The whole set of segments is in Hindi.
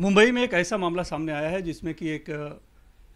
मुंबई में एक ऐसा मामला सामने आया है जिसमें कि एक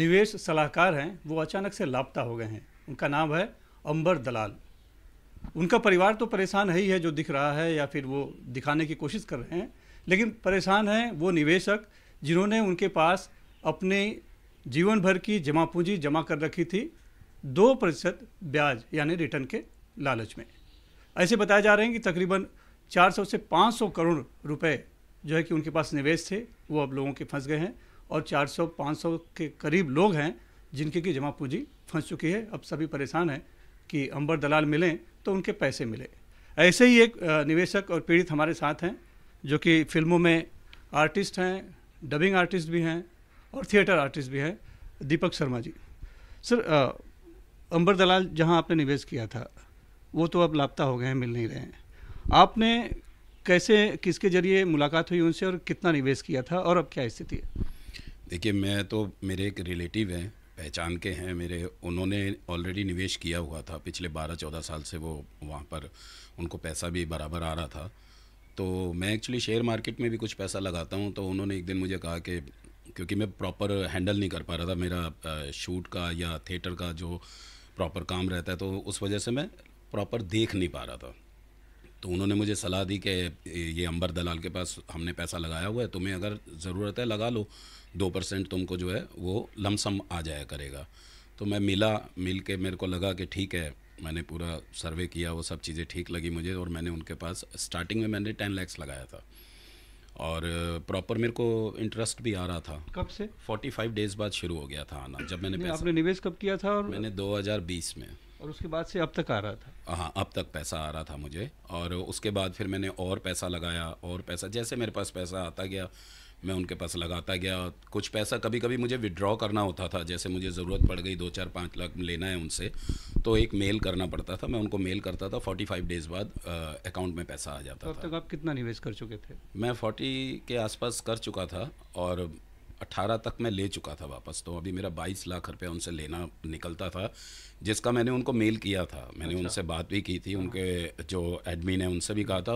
निवेश सलाहकार हैं वो अचानक से लापता हो गए हैं उनका नाम है अंबर दलाल उनका परिवार तो परेशान है ही है जो दिख रहा है या फिर वो दिखाने की कोशिश कर रहे हैं लेकिन परेशान हैं वो निवेशक जिन्होंने उनके पास अपने जीवन भर की जमा पूंजी जमा कर रखी थी दो प्रतिशत ब्याज यानी रिटर्न के लालच में ऐसे बताया जा रहे हैं कि तकरीबन 400 से 500 करोड़ रुपए जो है कि उनके पास निवेश थे वो अब लोगों के फंस गए हैं और 400 500 के करीब लोग हैं जिनकी की जमा पूंजी फंस चुकी है अब सभी परेशान हैं कि अंबर दलाल मिलें तो उनके पैसे मिले ऐसे ही एक निवेशक और पीड़ित हमारे साथ हैं जो कि फिल्मों में आर्टिस्ट हैं डबिंग आर्टिस्ट भी हैं और थिएटर आर्टिस्ट भी हैं दीपक शर्मा जी सर आ, अंबर दलाल जहां आपने निवेश किया था वो तो अब लापता हो गए हैं मिल नहीं रहे हैं आपने कैसे किसके जरिए मुलाकात हुई उनसे और कितना निवेश किया था और अब क्या स्थिति है देखिए मैं तो मेरे एक रिलेटिव हैं पहचान के हैं मेरे उन्होंने ऑलरेडी निवेश किया हुआ था पिछले बारह चौदह साल से वो वहाँ पर उनको पैसा भी बराबर आ रहा था तो मैं एक्चुअली शेयर मार्केट में भी कुछ पैसा लगाता हूँ तो उन्होंने एक दिन मुझे कहा कि क्योंकि मैं प्रॉपर हैंडल नहीं कर पा रहा था मेरा शूट का या थिएटर का जो प्रॉपर काम रहता है तो उस वजह से मैं प्रॉपर देख नहीं पा रहा था तो उन्होंने मुझे सलाह दी कि ये अंबर दलाल के पास हमने पैसा लगाया हुआ है तुम्हें अगर ज़रूरत है लगा लो दो परसेंट तुमको जो है वो लमसम आ जाया करेगा तो मैं मिला मिल के मेरे को लगा कि ठीक है मैंने पूरा सर्वे किया वो सब चीज़ें ठीक लगी मुझे और मैंने उनके पास स्टार्टिंग में मैंने टेन लैक्स लगाया था और प्रॉपर मेरे को इंटरेस्ट भी आ रहा था कब से फोर्टी फाइव डेज़ बाद शुरू हो गया था आना जब मैंने आपने निवेश कब किया था और मैंने 2020 में और उसके बाद से अब तक आ रहा था हाँ अब तक पैसा आ रहा था मुझे और उसके बाद फिर मैंने और पैसा लगाया और पैसा जैसे मेरे पास पैसा आता गया मैं उनके पास लगाता गया कुछ पैसा कभी कभी मुझे विड्रॉ करना होता था जैसे मुझे ज़रूरत पड़ गई दो चार पाँच लाख लेना है उनसे तो एक मेल करना पड़ता था मैं उनको मेल करता था फोर्टी फाइव डेज़ बाद अकाउंट में पैसा आ जाता तो अब तक आप कितना निवेश कर चुके थे मैं फोर्टी के आसपास कर चुका था और अट्ठारह तक मैं ले चुका था वापस तो अभी मेरा बाईस लाख रुपया उनसे लेना निकलता था जिसका मैंने उनको मेल किया था मैंने अच्छा। उनसे बात भी की थी हाँ। उनके जो एडमिन है उनसे भी कहा था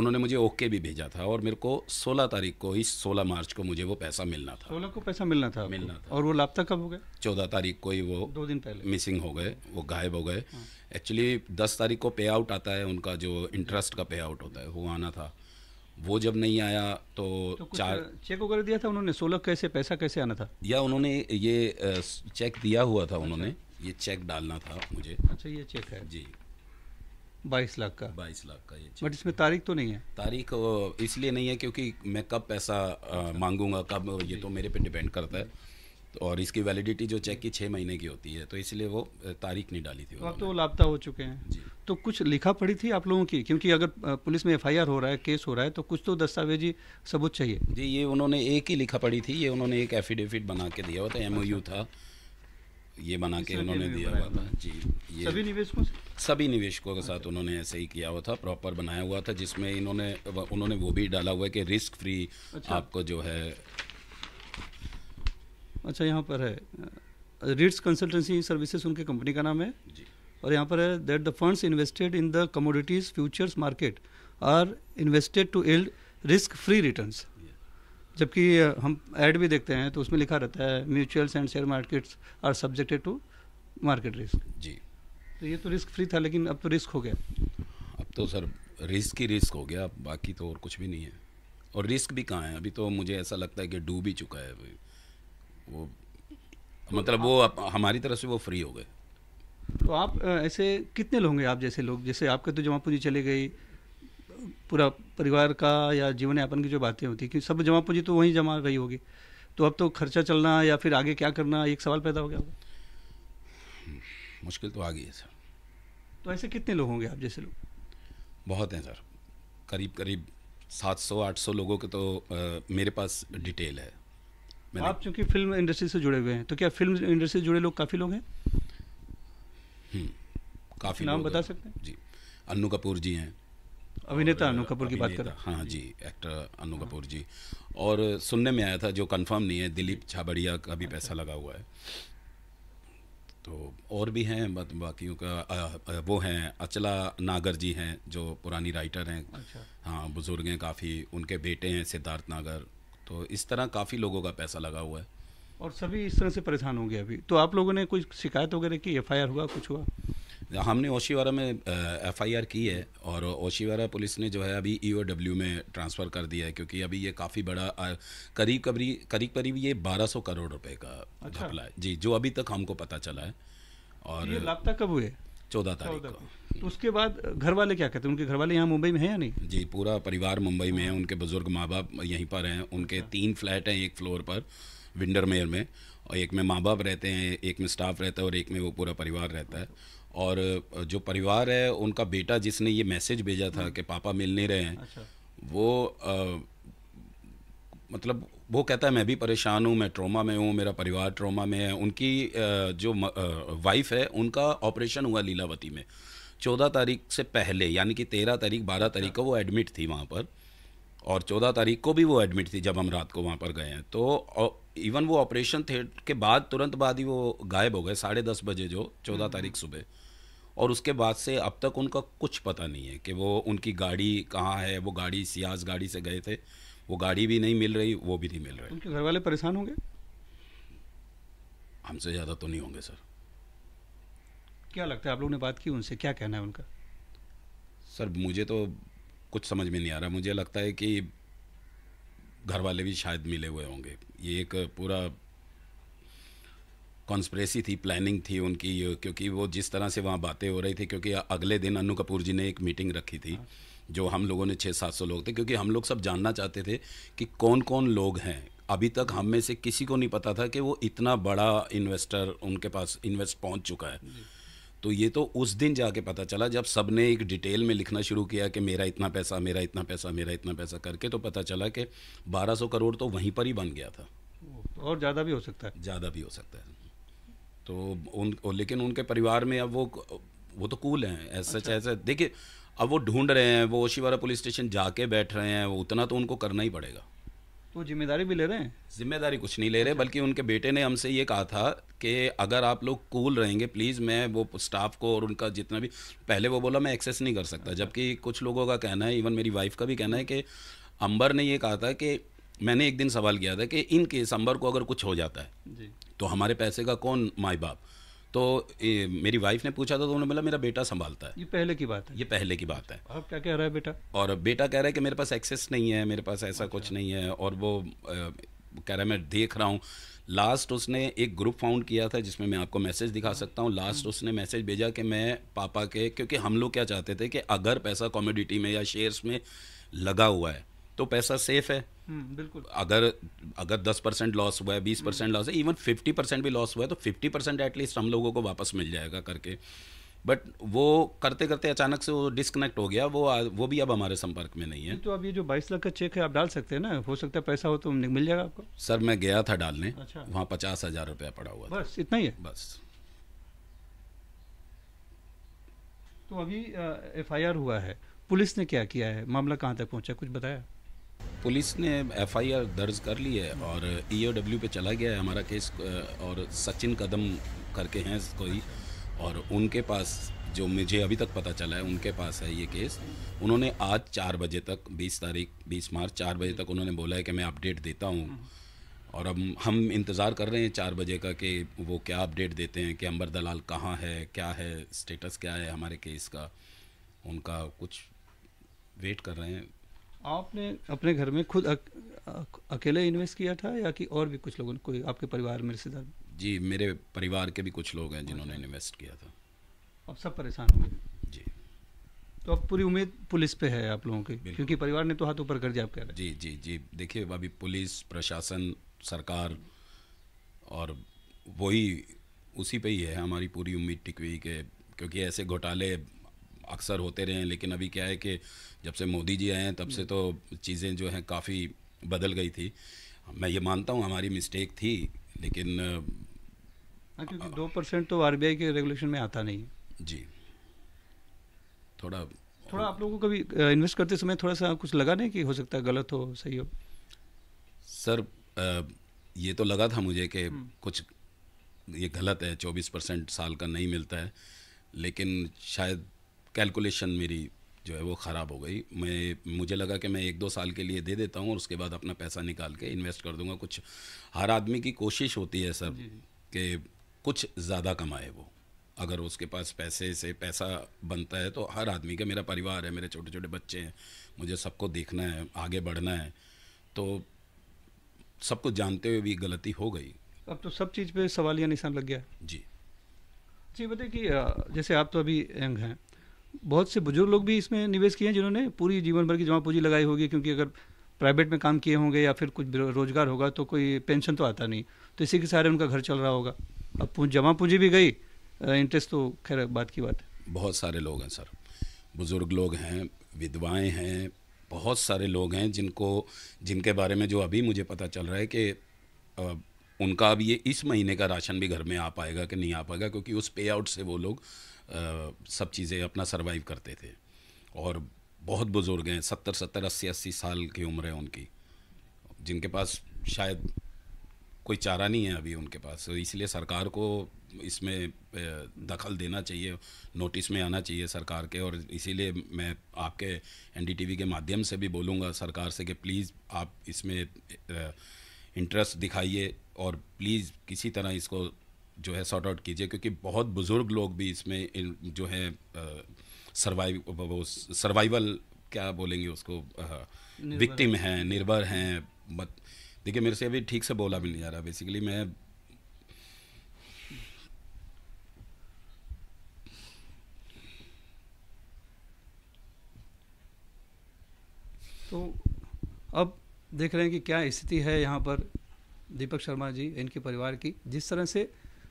उन्होंने मुझे ओके भी भेजा था और मेरे को सोलह तारीख को ही सोलह मार्च को मुझे वो पैसा मिलना था सोलह को पैसा मिलना था मिलना था और वो लापता कब हो गया चौदह तारीख को ही वो दो दिन पहले मिसिंग हो गए वो गायब हो गए हाँ। एक्चुअली दस तारीख को पे आउट आता है उनका जो इंटरेस्ट का पे आउट होता है वो आना था वो जब नहीं आया तो, तो चार चेक वगैरह दिया था उन्होंने सोलह कैसे पैसा कैसे आना था या उन्होंने ये चेक दिया हुआ था अच्छा। उन्होंने ये चेक डालना था मुझे अच्छा ये चेक है जी बाईस लाख का बाईस लाख का ये बट इसमें तारीख तो नहीं है तारीख इसलिए नहीं है क्योंकि मैं कब पैसा मांगूंगा कब ये तो मेरे पे डिपेंड करता है और इसकी वैलिडिटी जो चेक की छः महीने की होती है तो इसलिए वो तारीख नहीं डाली थी अब तो लापता हो चुके हैं तो कुछ लिखा पड़ी थी आप लोगों की क्योंकि अगर पुलिस में एफआईआर हो रहा है केस हो रहा है तो कुछ तो दस्तावेजी सबूत चाहिए जी ये उन्होंने एक ही लिखा पड़ी थी ये उन्होंने एक एफिडेविट बना के दिया हुआ था एम अच्छा। था ये बना के उन्होंने दिया हुआ था जी ये सभी निवेशकों से सभी निवेशकों के साथ अच्छा। उन्होंने ऐसे ही किया हुआ था प्रॉपर बनाया हुआ था जिसमें इन्होंने उन्होंने वो भी डाला हुआ है कि रिस्क अच्छा। फ्री आपको जो है अच्छा यहाँ पर है रिट्स कंसल्टेंसी सर्विसेज उनके कंपनी का नाम है जी. और यहाँ पर है that the funds invested in the commodities futures market are invested to yield risk free return जबकि हम ऐड भी देखते हैं तो उसमें लिखा रहता है mutuals and share markets are subjected to market risk जी तो ये तो रिस्क फ्री था लेकिन अब तो रिस्क हो गया अब तो सर रिस्क ही रिस्क हो गया बाकी तो और कुछ भी नहीं है और रिस्क भी कहाँ है अभी तो मुझे ऐसा लगता है कि डूब ही चुका है अभी वो मतलब वो हमारी तरफ से वो फ्री हो गए तो आप ऐसे कितने लोग होंगे आप जैसे लोग जैसे आपके तो जमा पूंजी चले गई पूरा परिवार का या जीवन यापन की जो बातें होती क्योंकि सब जमा पूंजी तो वहीं जमा गई होगी तो अब तो खर्चा चलना या फिर आगे क्या करना एक सवाल पैदा हो गया होगा मुश्किल तो आ गई है सर तो ऐसे कितने लोग होंगे आप जैसे लोग बहुत हैं सर करीब करीब 700-800 लोगों के तो आ, मेरे पास डिटेल है आप चूंकि फिल्म इंडस्ट्री से जुड़े हुए हैं तो क्या फिल्म इंडस्ट्री से जुड़े लोग काफ़ी लोग हैं हम्म, काफ़ी नाम बता सकते हैं जी अनु कपूर जी हैं अभिनेता अनु कपूर की बात कर रहा हाँ जी एक्टर अनु हाँ। कपूर जी और सुनने में आया था जो कंफर्म नहीं है दिलीप छाबड़िया का भी पैसा लगा हुआ है तो और भी हैं बाकियों का आ, वो हैं अचला नागर जी हैं जो पुरानी राइटर हैं अच्छा। हाँ बुज़ुर्ग हैं काफ़ी उनके बेटे हैं सिद्धार्थ नागर तो इस तरह काफ़ी लोगों का पैसा लगा हुआ है और सभी इस तरह से परेशान होंगे अभी तो आप लोगों ने कोई शिकायत वगैरह की एफआईआर हुआ कुछ हुआ हमने ओशीवारा में एफआईआर की है और ओशीवारा पुलिस ने जो है अभी ईओडब्ल्यू e में ट्रांसफ़र कर दिया है क्योंकि अभी ये काफ़ी बड़ा करीब करीब करीब करीब ये 1200 करोड़ रुपए का अच्छा। है जी जो अभी तक हमको पता चला है और ये लापता कब हुए चौदह तारीख को तो उसके बाद घर वाले क्या कहते हैं उनके घर वाले यहाँ मुंबई में हैं या नहीं जी पूरा परिवार मुंबई में है उनके बुजुर्ग माँ बाप यहीं पर हैं उनके तीन फ्लैट हैं एक फ्लोर पर विंडर मेयर में और एक में माँ बाप रहते हैं एक में स्टाफ रहता है और एक में वो पूरा परिवार रहता है और जो परिवार है उनका बेटा जिसने ये मैसेज भेजा था हाँ। कि पापा मिल नहीं रहे हैं अच्छा। वो मतलब वो कहता है मैं भी परेशान हूँ मैं ट्रोमा में हूँ मेरा परिवार ट्रोमा में है उनकी जो वाइफ है उनका ऑपरेशन हुआ लीलावती में चौदह तारीख से पहले यानी कि तेरह तारीख बारह तारीख को वो एडमिट थी वहाँ पर और चौदह तारीख को भी वो एडमिट थी जब हम रात को वहाँ पर गए हैं तो इवन वो ऑपरेशन थिएटर के बाद तुरंत बाद ही वो गायब हो गए साढ़े दस बजे जो चौदह हम्म, तारीख हम्म। सुबह और उसके बाद से अब तक उनका कुछ पता नहीं है कि वो उनकी गाड़ी कहाँ है वो गाड़ी सियाज गाड़ी से गए थे वो गाड़ी भी नहीं मिल रही वो भी नहीं मिल रही उनके घर वाले परेशान होंगे हमसे ज़्यादा तो नहीं होंगे सर क्या लगता है आप लोग ने बात की उनसे क्या कहना है उनका सर मुझे तो कुछ समझ में नहीं आ रहा मुझे लगता है कि घर वाले भी शायद मिले हुए होंगे ये एक पूरा कॉन्स्परेसी थी प्लानिंग थी उनकी क्योंकि वो जिस तरह से वहाँ बातें हो रही थी क्योंकि अगले दिन अनु कपूर जी ने एक मीटिंग रखी थी हाँ। जो हम लोगों ने छः सात सौ लोग थे क्योंकि हम लोग सब जानना चाहते थे कि कौन कौन लोग हैं अभी तक हम में से किसी को नहीं पता था कि वो इतना बड़ा इन्वेस्टर उनके पास इन्वेस्ट पहुंच चुका है तो ये तो उस दिन जाके पता चला जब सब ने एक डिटेल में लिखना शुरू किया कि मेरा इतना पैसा मेरा इतना पैसा मेरा इतना पैसा करके तो पता चला कि 1200 करोड़ तो वहीं पर ही बन गया था और ज़्यादा भी हो सकता है ज़्यादा भी हो सकता है तो उन लेकिन उनके परिवार में अब वो वो तो कूल हैं ऐसा अच्छा। ऐसा देखिए अब वो ढूंढ रहे हैं वो ओशीवारा पुलिस स्टेशन जाके बैठ रहे हैं वो उतना तो उनको करना ही पड़ेगा तो जिम्मेदारी भी ले रहे हैं जिम्मेदारी कुछ नहीं ले रहे अच्छा। बल्कि उनके बेटे ने हमसे ये कहा था कि अगर आप लोग कूल रहेंगे प्लीज़ मैं वो स्टाफ को और उनका जितना भी पहले वो बोला मैं एक्सेस नहीं कर सकता अच्छा। जबकि कुछ लोगों का कहना है इवन मेरी वाइफ का भी कहना है कि अंबर ने ये कहा था कि मैंने एक दिन सवाल किया था कि इन केस अंबर को अगर कुछ हो जाता है तो हमारे पैसे का कौन माए बाप तो ए, मेरी वाइफ ने पूछा था तो उन्होंने बोला मेरा बेटा संभालता है ये पहले की बात है ये पहले की बात है आप क्या कह रहा है बेटा और बेटा कह रहा है कि मेरे पास एक्सेस नहीं है मेरे पास ऐसा कुछ अच्छा। नहीं है और वो कह रहा है मैं देख रहा हूँ लास्ट उसने एक ग्रुप फाउंड किया था जिसमें मैं आपको मैसेज दिखा हाँ। सकता हूँ लास्ट हाँ। उसने मैसेज भेजा कि मैं पापा के क्योंकि हम लोग क्या चाहते थे कि अगर पैसा कॉमोडिटी में या शेयर्स में लगा हुआ है तो पैसा सेफ़ है हम्म, बिल्कुल अगर अगर दस परसेंट लॉस हुआ है बीस परसेंट लॉस है इवन फिफ्टी परसेंट भी लॉस हुआ है तो फिफ्टी परसेंट एटलीस्ट हम लोगों को वापस मिल जाएगा करके बट वो करते करते अचानक से वो डिस्कनेक्ट हो गया वो वो भी अब हमारे संपर्क में नहीं है तो अब ये जो बाईस लाख का चेक है आप डाल सकते हैं ना हो सकता है पैसा हो तो मिल जाएगा आपको सर मैं गया था डालने अच्छा। वहाँ पचास हज़ार रुपया पड़ा हुआ बस इतना ही है बस तो अभी एफ हुआ है पुलिस ने क्या किया है मामला कहाँ तक पहुँचा कुछ बताया पुलिस ने एफआईआर दर्ज कर ली है और ईओडब्ल्यू e पे चला गया है हमारा केस और सचिन कदम करके हैं कोई और उनके पास जो मुझे अभी तक पता चला है उनके पास है ये केस उन्होंने आज चार बजे तक बीस तारीख बीस मार्च चार बजे तक उन्होंने बोला है कि मैं अपडेट देता हूँ और अब हम इंतज़ार कर रहे हैं चार बजे का कि वो क्या अपडेट देते हैं कि अंबर दलाल कहाँ है क्या है स्टेटस क्या है हमारे केस का उनका कुछ वेट कर रहे हैं आपने अपने घर में खुद अक, अकेले इन्वेस्ट किया था या कि और भी कुछ लोगों ने कोई आपके परिवार में रिश्तेदार जी मेरे परिवार के भी कुछ लोग हैं जिन्होंने इन्वेस्ट अच्छा। किया था अब सब परेशान हो गए जी तो अब पूरी उम्मीद पुलिस पे है आप लोगों की क्योंकि परिवार ने तो हाथ ऊपर कर दिया आप कह रहे जी जी जी देखिए अभी पुलिस प्रशासन सरकार और वही उसी पे ही है हमारी पूरी उम्मीद टिकवी के क्योंकि ऐसे घोटाले अक्सर होते रहे हैं लेकिन अभी क्या है कि जब से मोदी जी आए हैं तब से हम्म। तो चीज़ें जो हैं काफ़ी बदल गई थी मैं ये मानता हूँ हमारी मिस्टेक थी लेकिन हाँ, दो परसेंट तो आर के रेगुलेशन में आता नहीं जी थोड़ा थोड़ा आप लोगों को कभी इन्वेस्ट करते समय थोड़ा सा कुछ लगा नहीं कि हो सकता है गलत हो सही हो सर आ, ये तो लगा था मुझे कि हम्म। कुछ ये गलत है चौबीस परसेंट साल का नहीं मिलता है लेकिन शायद कैलकुलेशन मेरी जो है वो ख़राब हो गई मैं मुझे लगा कि मैं एक दो साल के लिए दे देता हूँ और उसके बाद अपना पैसा निकाल के इन्वेस्ट कर दूंगा कुछ हर आदमी की कोशिश होती है सर कि कुछ ज़्यादा कमाए वो अगर उसके पास पैसे से पैसा बनता है तो हर आदमी का मेरा परिवार है मेरे छोटे छोटे बच्चे हैं मुझे सबको देखना है आगे बढ़ना है तो सबको जानते हुए भी गलती हो गई अब तो सब चीज़ पे सवालिया निशान लग गया जी जी बताइए कि जैसे आप तो अभी यंग हैं बहुत से बुजुर्ग लोग भी इसमें निवेश किए हैं जिन्होंने पूरी जीवन भर की जमा पूंजी लगाई होगी क्योंकि अगर प्राइवेट में काम किए होंगे या फिर कुछ रोजगार होगा तो कोई पेंशन तो आता नहीं तो इसी के सहारे उनका घर चल रहा होगा अब जमा पूंजी भी गई इंटरेस्ट तो खैर बात की बात है बहुत सारे लोग हैं सर बुज़ुर्ग लोग हैं विधवाएं हैं बहुत सारे लोग हैं जिनको जिनके बारे में जो अभी मुझे पता चल रहा है कि उनका अब ये इस महीने का राशन भी घर में आ पाएगा कि नहीं आ पाएगा क्योंकि उस पे आउट से वो लोग सब चीज़ें अपना सर्वाइव करते थे और बहुत बुज़ुर्ग हैं सत्तर सत्तर अस्सी अस्सी साल की उम्र है उनकी जिनके पास शायद कोई चारा नहीं है अभी उनके पास तो इसलिए सरकार को इसमें दखल देना चाहिए नोटिस में आना चाहिए सरकार के और इसीलिए मैं आपके एनडीटीवी के माध्यम से भी बोलूँगा सरकार से कि प्लीज़ आप इसमें इंटरेस्ट दिखाइए और प्लीज़ किसी तरह इसको जो है सॉर्ट आउट कीजिए क्योंकि बहुत बुज़ुर्ग लोग भी इसमें इन जो है सर्वाइव वो सर्वाइवल क्या बोलेंगे उसको विक्टिम है निर्भर हैं मत देखिए मेरे से अभी ठीक से बोला भी नहीं जा रहा बेसिकली मैं तो अब देख रहे हैं कि क्या स्थिति है यहाँ पर दीपक शर्मा जी इनके परिवार की जिस तरह से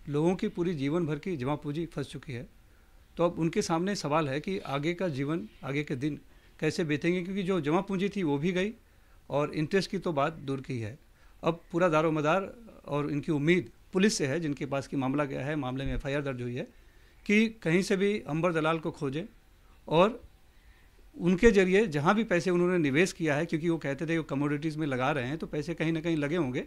लोगों की पूरी जीवन भर की जमा पूंजी फंस चुकी है तो अब उनके सामने सवाल है कि आगे का जीवन आगे के दिन कैसे बेतेंगे क्योंकि जो जमा पूंजी थी वो भी गई और इंटरेस्ट की तो बात दूर की है अब पूरा दारोमदार और इनकी उम्मीद पुलिस से है जिनके पास की मामला गया है मामले में एफ दर्ज हुई है कि कहीं से भी अंबर दलाल को खोजें और उनके जरिए जहाँ भी पैसे उन्होंने निवेश किया है क्योंकि वो कहते थे वो कमोडिटीज़ में लगा रहे हैं तो पैसे कहीं ना कहीं लगे होंगे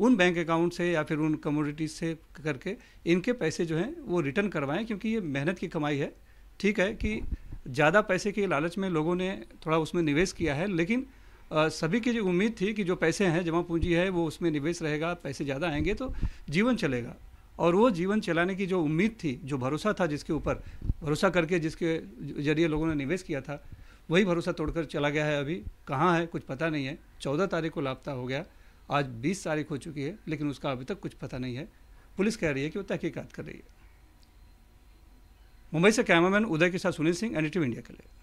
उन बैंक अकाउंट से या फिर उन कमोडिटीज़ से करके इनके पैसे जो हैं वो रिटर्न करवाएं क्योंकि ये मेहनत की कमाई है ठीक है कि ज़्यादा पैसे के लालच में लोगों ने थोड़ा उसमें निवेश किया है लेकिन सभी की जो उम्मीद थी कि जो पैसे हैं जमा पूंजी है वो उसमें निवेश रहेगा पैसे ज़्यादा आएंगे तो जीवन चलेगा और वो जीवन चलाने की जो उम्मीद थी जो भरोसा था जिसके ऊपर भरोसा करके जिसके जरिए लोगों ने निवेश किया था वही भरोसा तोड़कर चला गया है अभी कहाँ है कुछ पता नहीं है चौदह तारीख को लापता हो गया आज बीस तारीख हो चुकी है लेकिन उसका अभी तक कुछ पता नहीं है पुलिस कह रही है कि वो तहकीकात कर रही है मुंबई से कैमरामैन उदय के साथ सुनील सिंह एन इंडिया के लिए